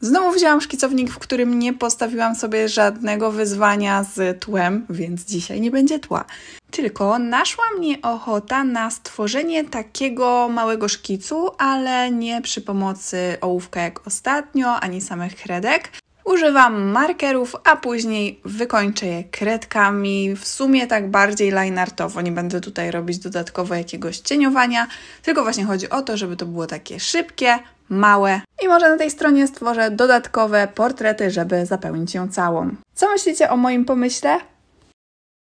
Znowu wzięłam szkicownik, w którym nie postawiłam sobie żadnego wyzwania z tłem, więc dzisiaj nie będzie tła. Tylko naszła mnie ochota na stworzenie takiego małego szkicu, ale nie przy pomocy ołówka jak ostatnio, ani samych kredek, Używam markerów, a później wykończę je kredkami, w sumie tak bardziej lineartowo. Nie będę tutaj robić dodatkowo jakiegoś cieniowania, tylko właśnie chodzi o to, żeby to było takie szybkie, małe. I może na tej stronie stworzę dodatkowe portrety, żeby zapełnić ją całą. Co myślicie o moim pomyśle?